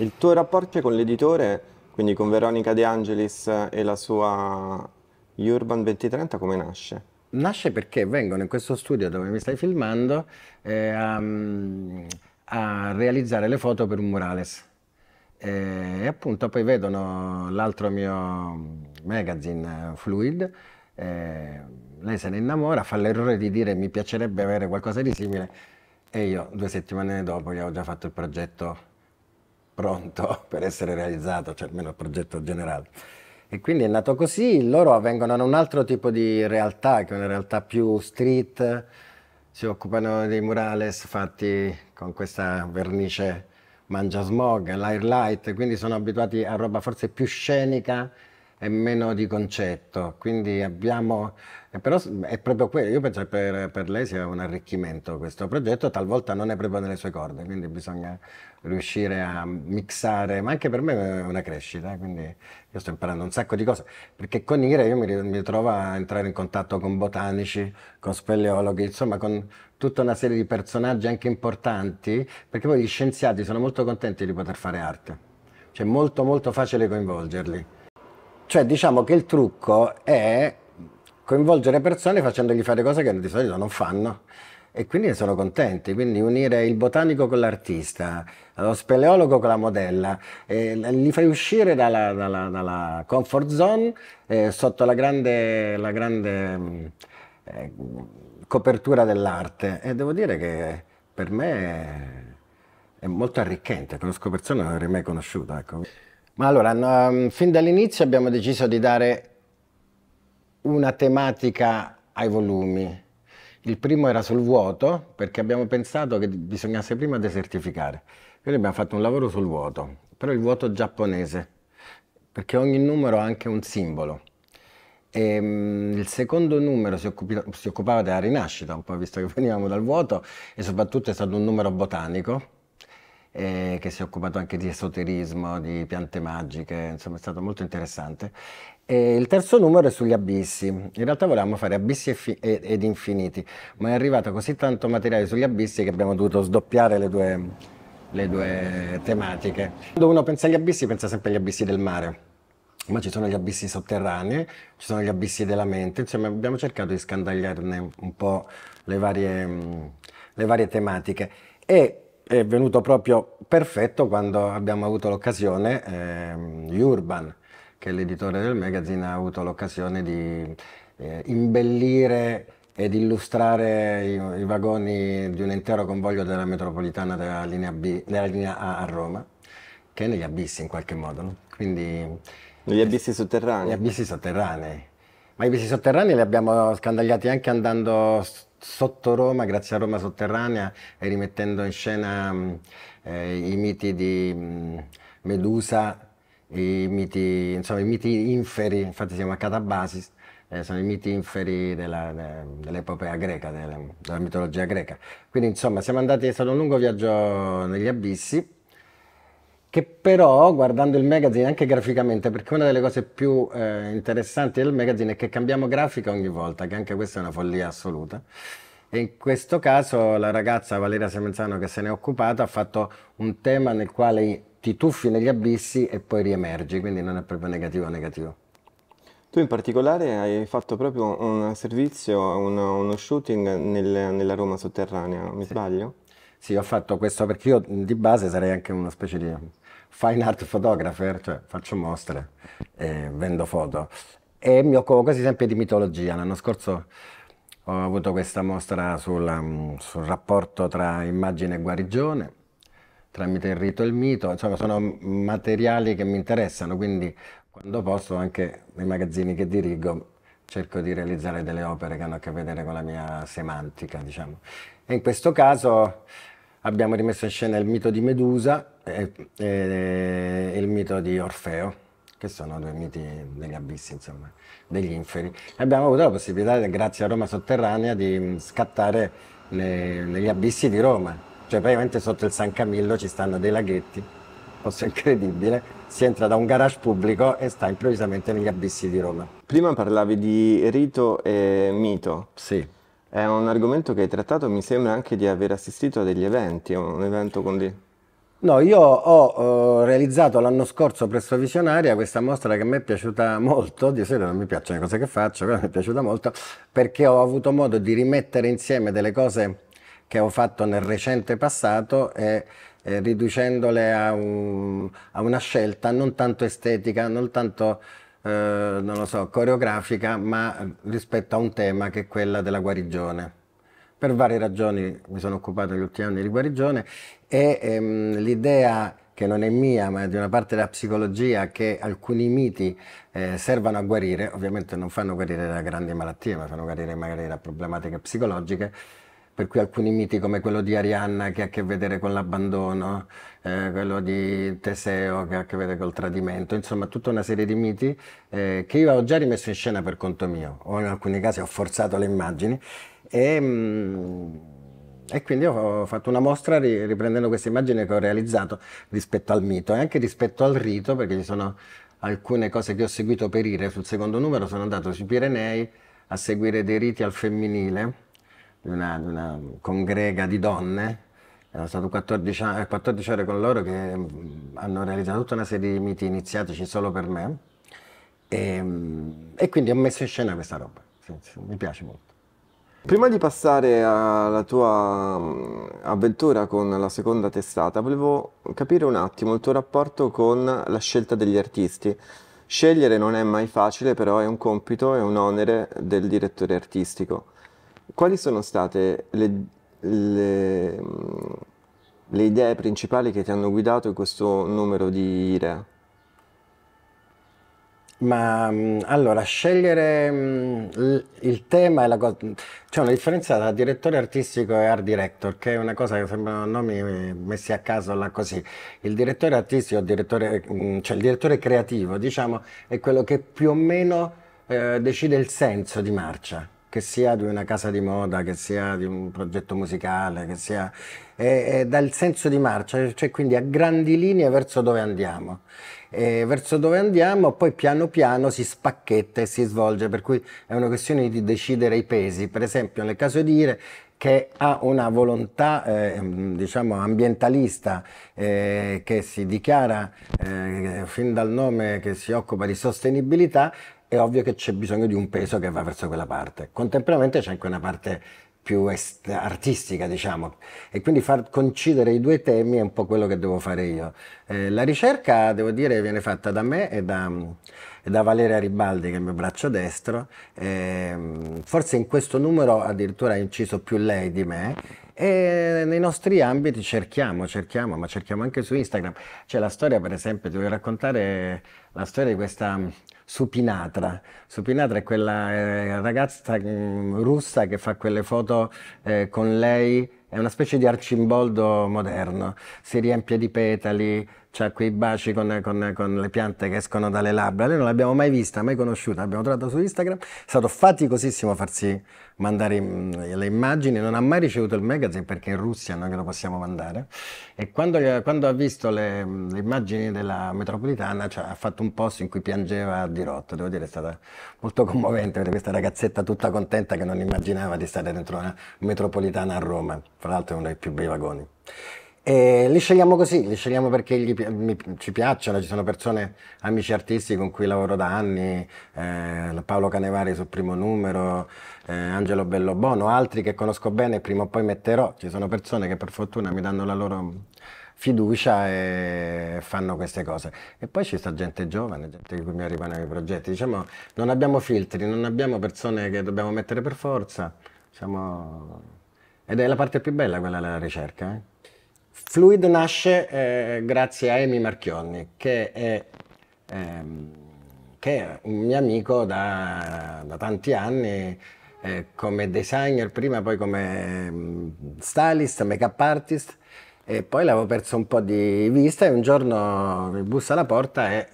Il tuo rapporto con l'editore, quindi con Veronica De Angelis e la sua Urban 2030, come nasce? Nasce perché vengono in questo studio dove mi stai filmando eh, a, mm, a, realizzare le foto per un murales. Eh, e, appunto poi vedono l'altro mio magazine eh, Fluid, eh, lei se ne innamora, fa l'errore di dire mi piacerebbe avere qualcosa di simile e io due settimane dopo gli ho già fatto il progetto pronto per essere realizzato, cioè almeno il progetto generale. E quindi è nato così, loro vengono da un altro tipo di realtà, che è una realtà più street, si occupano dei murales fatti con questa vernice mangia smog, l'air light, quindi sono abituati a roba forse più scenica e meno di concetto. Quindi abbiamo, però è proprio quello, io penso che per, per, lei sia un arricchimento questo progetto, talvolta non è proprio nelle sue corde, quindi bisogna riuscire a mixare, ma anche per me è una crescita, eh, quindi io sto imparando un sacco di cose, perché con IRE io mi, mi trovo a entrare in contatto con botanici, con speleologi, insomma con tutta una serie di personaggi anche importanti, perché poi gli scienziati sono molto contenti di poter fare arte, cioè è molto molto facile coinvolgerli. Cioè diciamo che il trucco è coinvolgere persone facendogli fare cose che di solito non fanno e quindi ne sono contenti, quindi unire il botanico con l'artista, lo speleologo con la modella, eh, li fai uscire dalla, dalla, dalla comfort zone eh, sotto la grande, la grande mm, eh, copertura dell'arte e devo dire che per me è, è molto arricchente, conosco persone che non avrei mai conosciuto. Ecco. Ma allora, ehm, fin dall'inizio abbiamo deciso di dare una tematica ai volumi. Il primo era sul vuoto, perché abbiamo pensato che bisognasse prima desertificare. Quindi abbiamo fatto un lavoro sul vuoto, però il vuoto giapponese, perché ogni numero ha anche un simbolo. E, ehm, il secondo numero si, occupi, si occupava della rinascita, un po' visto che venivamo dal vuoto, e soprattutto è stato un numero botanico, eh, che si è occupato anche di esoterismo, di piante magiche, insomma è stato molto interessante. E il terzo numero è sugli abissi, in realtà volevamo fare abissi e ed infiniti, ma è arrivato così tanto materiale sugli abissi che abbiamo dovuto sdoppiare le due, le due tematiche. Quando uno pensa agli abissi pensa sempre agli abissi del mare, ma ci sono gli abissi sotterranei, ci sono gli abissi della mente, insomma abbiamo cercato di scandagliarne un po' le varie, le varie tematiche. E è venuto proprio perfetto quando abbiamo avuto l'occasione, eh, Urban, che è l'editore del magazine, ha avuto l'occasione di eh, imbellire ed illustrare i, i, vagoni di un intero convoglio della metropolitana della linea, B, della linea A a Roma, che è negli abissi in qualche modo. No? Quindi, negli abissi sotterranei. Gli abissi sotterranei. Ma i abissi sotterranei li abbiamo scandagliati anche andando sotto Roma, grazie a Roma sotterranea e rimettendo in scena mm, eh, i miti di mm, Medusa, i miti, insomma, i miti inferi, infatti siamo a Catabasis, eh, sono i miti inferi dell'epopea greca, della, della mitologia greca. Quindi insomma siamo andati, è stato un lungo viaggio negli abissi, che però guardando il magazine anche graficamente, perché una delle cose più eh, interessanti del magazine è che cambiamo grafica ogni volta, che anche questa è una follia assoluta. E in questo caso la ragazza Valeria Semenzano che se ne è occupata ha fatto un tema nel quale ti tuffi negli abissi e poi riemergi, quindi non è proprio negativo negativo. Tu in particolare hai fatto proprio un servizio, uno, uno shooting nel, nella Roma sotterranea, mi sì. sbaglio? Sì, ho fatto questo perché io di base sarei anche una specie di fine art photographer, cioè faccio mostre e vendo foto. E mi occupo quasi sempre di mitologia. L'anno scorso ho avuto questa mostra sul, mm, sul rapporto tra immagine e guarigione, tramite il rito e il mito. Insomma, sono materiali che mi interessano, quindi quando posso anche nei magazzini che dirigo cerco di realizzare delle opere che hanno a che vedere con la mia semantica, diciamo. E in questo caso abbiamo rimesso in scena il mito di Medusa, e, e, il mito di Orfeo che sono due miti degli abissi, insomma, degli inferi. Abbiamo avuto la possibilità, grazie a Roma Sotterranea, di mm, scattare le, negli abissi di Roma. Cioè praticamente sotto il San Camillo ci stanno dei laghetti, posto incredibile, si entra da un garage pubblico e sta improvvisamente negli abissi di Roma. Prima parlavi di rito e mito. Sì. È un argomento che hai trattato, mi sembra anche di aver assistito a degli eventi, un evento con... No, io ho eh, realizzato l'anno scorso presso Visionaria questa mostra che mi è piaciuta molto, di solito non mi piacciono le cose che faccio, però mi è piaciuta molto perché ho avuto modo di rimettere insieme delle cose che ho fatto nel recente passato e, e riducendole a, un, a, una scelta non tanto estetica, non tanto, eh, non so, coreografica, ma rispetto a un tema che è quella della guarigione. Per varie ragioni mi sono occupato negli ultimi anni di guarigione e ehm, l'idea che non è mia ma è di una parte della psicologia che alcuni miti eh, servano a guarire, ovviamente non fanno guarire da grandi malattie ma fanno guarire magari da problematiche psicologiche, per cui alcuni miti come quello di Arianna che ha a che vedere con l'abbandono, eh, quello di Teseo che ha a che vedere col tradimento, insomma tutta una serie di miti eh, che io ho già rimesso in scena per conto mio, o in alcuni casi ho forzato le immagini e, mh, mm, e quindi ho fatto una mostra riprendendo queste immagini che ho realizzato rispetto al mito e anche rispetto al rito, perché ci sono alcune cose che ho seguito perire sul secondo numero, sono andato sui Pirenei a seguire dei riti al femminile di una, di una congrega di donne sono stato 14, 14, ore con loro che mm, hanno realizzato tutta una serie di miti iniziatici solo per me e, ehm, e quindi ho messo in scena questa roba, sì, sì, mi piace molto. Prima di passare alla tua mm, avventura con la seconda testata, volevo capire un attimo il tuo rapporto con la scelta degli artisti. Scegliere non è mai facile, però è un compito, è un onere del direttore artistico quali sono state le, le, le idee principali che ti hanno guidato in questo numero di idee? Ma mm, allora, scegliere mm, il tema è la cosa. C'è cioè, una differenza tra direttore artistico e art director, che è una cosa che sembrano nomi messi a caso là così. Il direttore artistico, il direttore, mm, cioè il direttore creativo, diciamo, è quello che più o meno eh, decide il senso di marcia che sia di una casa di moda, che sia di un progetto musicale, che sia eh, dal senso di marcia, cioè quindi a grandi linee verso dove andiamo. E verso dove andiamo, poi piano piano si spacchetta e si svolge, per cui è una questione di decidere i pesi. Per esempio, nel caso di Ire, che ha una volontà eh, diciamo ambientalista eh, che si dichiara eh, fin dal nome che si occupa di sostenibilità è ovvio che c'è bisogno di un peso che va verso quella parte. Contemporaneamente c'è anche una parte più est- artistica, diciamo, e quindi far coincidere i due temi è un po' quello che devo fare io. Eh, la ricerca, devo dire, viene fatta da me e da, e da Valeria Ribaldi, che è il mio braccio destro. Eh, forse in questo numero addirittura ha inciso più lei di me, e nei nostri ambiti cerchiamo, cerchiamo, ma cerchiamo anche su Instagram. C'è la storia, per esempio, ti voglio raccontare la storia di questa mm, Supinatra. Supinatra è quella eh, ragazza mm, russa che fa quelle foto eh, con lei, è una specie di arcimboldo moderno, si riempie di petali, cioè quei baci con, con, con, le piante che escono dalle labbra. Noi non l'abbiamo mai vista, mai conosciuta, l'abbiamo trovata su Instagram. È stato faticosissimo farsi mandare mm, le immagini, non ha mai ricevuto il magazine perché in Russia non glielo possiamo mandare. E quando, quando ha visto le, mm, le, immagini della metropolitana cioè, ha fatto un post in cui piangeva a dirotto. Devo dire, è stata molto commovente vedere questa ragazzetta tutta contenta che non immaginava di stare dentro una metropolitana a Roma. Fra l'altro è uno dei più bei vagoni. E li scegliamo così, li scegliamo perché gli, mi, ci piacciono, ci sono persone, amici artisti con cui lavoro da anni, eh, Paolo Canevari sul primo numero, eh, Angelo Bellobono, altri che conosco bene e prima o poi metterò, ci sono persone che per fortuna mi danno la loro fiducia e fanno queste cose. E poi ci sta gente giovane, gente che mi arriva nei progetti. Diciamo, non abbiamo filtri, non abbiamo persone che dobbiamo mettere per forza. Diciamo... Ed è la parte più bella quella della ricerca. Eh? Fluid nasce eh, grazie a Emi Marchionni, che è, ehm, che è, un mio amico da, da tanti anni, eh, come designer prima, poi come mm, stylist, make-up artist, e poi l'avevo perso un po' di vista e un giorno mi bussa alla porta e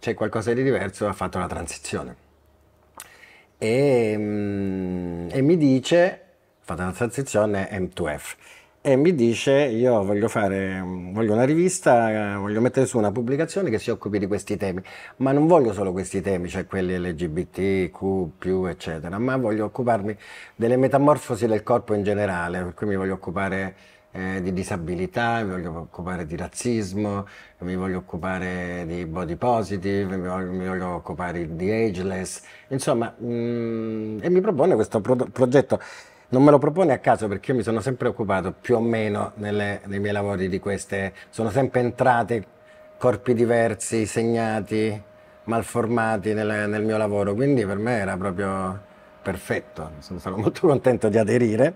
c'è qualcosa di diverso, ha fatto la transizione. E, mm, e mi dice, ho fatto la transizione M2F, e mi dice io voglio fare voglio una rivista, voglio mettere su una pubblicazione che si occupi di questi temi, ma non voglio solo questi temi, cioè quelli LGBTQ, eccetera, ma voglio occuparmi delle metamorfosi del corpo in generale, per cui mi voglio occupare eh, di disabilità, mi voglio occupare di razzismo, mi voglio occupare di body positive, mi voglio, mi voglio occupare di ageless, insomma, mh, mm, e mi propone questo pro progetto non me lo propone a caso perché io mi sono sempre occupato più o meno nelle, nei miei lavori di queste, sono sempre entrate corpi diversi, segnati, malformati nel, nel mio lavoro, quindi per me era proprio perfetto, sono, sono molto contento di aderire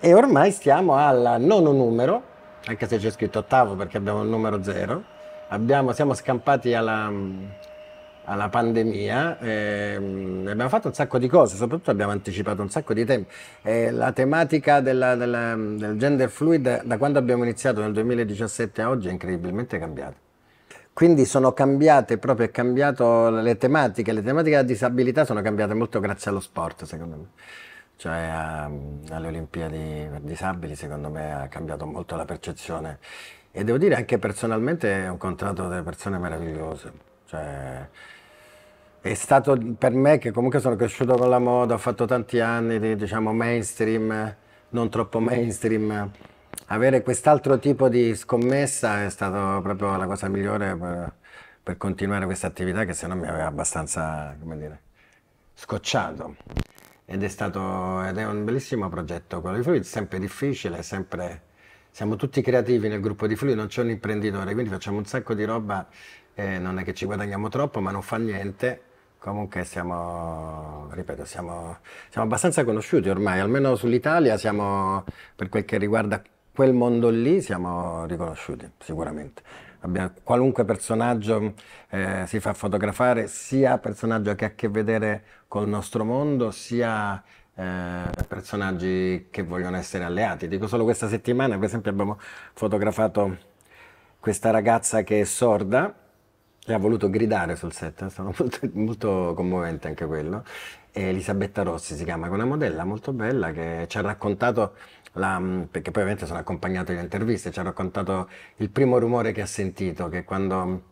e ormai stiamo al nono numero, anche se c'è scritto ottavo perché abbiamo il numero zero, abbiamo, siamo scampati alla alla pandemia, ehm, abbiamo fatto un sacco di cose, soprattutto abbiamo anticipato un sacco di temi. Eh, la tematica della, della, del gender fluid da quando abbiamo iniziato nel 2017 a oggi è incredibilmente cambiata. Quindi sono cambiate proprio, è cambiato le tematiche, le tematiche della disabilità sono cambiate molto grazie allo sport, secondo me. Cioè a, ehm, alle Olimpiadi per disabili, secondo me, ha cambiato molto la percezione. E devo dire anche personalmente ho incontrato delle persone meravigliose. Cioè, è stato per me che comunque sono cresciuto con la moda, ho fatto tanti anni di diciamo mainstream, non troppo mainstream. Avere quest'altro tipo di scommessa è stata proprio la cosa migliore per, per continuare questa attività che se no mi aveva abbastanza, come dire, scocciato. Ed è stato ed è un bellissimo progetto quello di Fluid, sempre difficile, sempre siamo tutti creativi nel gruppo di Fluid, non c'è un imprenditore, quindi facciamo un sacco di roba eh, non è che ci guadagniamo troppo, ma non fa niente Comunque siamo, ripeto, siamo, siamo abbastanza conosciuti ormai, almeno sull'Italia siamo, per quel che riguarda quel mondo lì, siamo riconosciuti sicuramente. Abbiamo, qualunque personaggio eh, si fa fotografare, sia personaggio che ha a che vedere col nostro mondo, sia eh, personaggi che vogliono essere alleati. Dico solo questa settimana, per esempio, abbiamo fotografato questa ragazza che è sorda e ha voluto gridare sul set, è eh, stato molto, molto commovente anche quello. E Elisabetta Rossi si chiama, che è una modella molto bella che ci ha raccontato la, mm, perché poi ovviamente sono accompagnato in interviste, ci ha raccontato il primo rumore che ha sentito, che quando,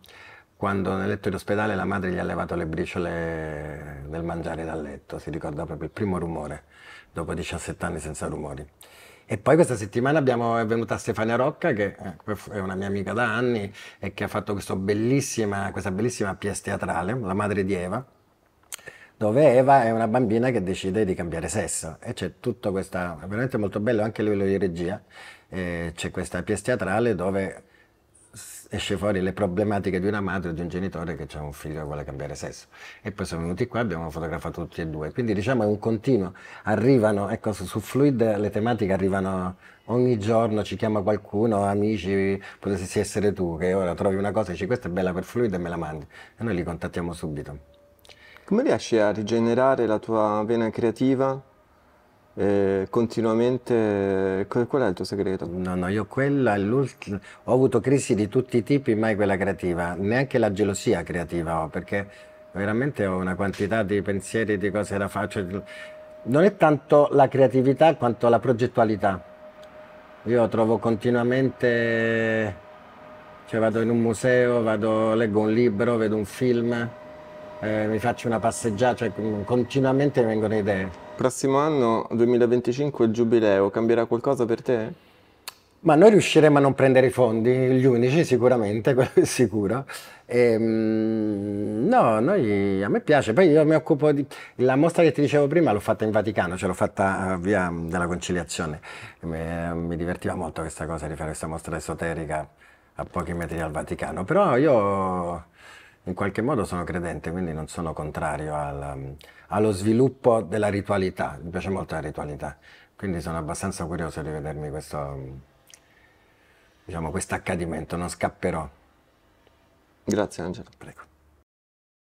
quando nel letto di ospedale la madre gli ha levato le briciole nel mangiare dal letto, si ricorda proprio il primo rumore, dopo 17 anni senza rumori. E poi questa settimana abbiamo, è venuta Stefania Rocca, che eh, è una mia amica da anni e che ha fatto bellissima, questa bellissima pièce teatrale, La madre di Eva, dove Eva è una bambina che decide di cambiare sesso. E c'è tutta questa, veramente molto bello anche a livello di regia, eh, c'è questa pièce teatrale dove esce fuori le problematiche di una madre o di un genitore che ha un figlio che vuole cambiare sesso. E poi sono venuti qua, abbiamo fotografato tutti e due. Quindi diciamo è un continuo, arrivano, ecco su Fluid le tematiche arrivano ogni giorno, ci chiama qualcuno, amici, potessi essere tu che ora trovi una cosa e dici questa è bella per Fluid e me la mandi. E noi li contattiamo subito. Come riesci a rigenerare la tua vena creativa eh, continuamente... Eh, qual è il tuo segreto? No, no, io quella è l'ultima... Ho avuto crisi di tutti i tipi, mai quella creativa, neanche la gelosia creativa ho, perché veramente ho una quantità di pensieri, di cose da fare. Cioè, non è tanto la creatività quanto la progettualità. Io trovo continuamente... Cioè vado in un museo, vado, leggo un libro, vedo un film, eh, mi faccio una passeggiata, cioè continuamente mi vengono idee. Prossimo anno, 2025, il giubileo, cambierà qualcosa per te? Ma noi riusciremo a non prendere i fondi, gli unici sicuramente, quello è sicuro. E, ehm, no, noi, a me piace, poi io mi occupo di... La mostra che ti dicevo prima l'ho fatta in Vaticano, cioè l'ho fatta eh, via della conciliazione. Mi, mi divertiva molto questa cosa di fare questa mostra esoterica a pochi metri dal Vaticano, però io in qualche modo sono credente, quindi non sono contrario al, um, allo sviluppo della ritualità, mi piace molto la ritualità, quindi sono abbastanza curioso di vedermi questo, um, diciamo, questo accadimento, non scapperò. Grazie Angelo. Prego.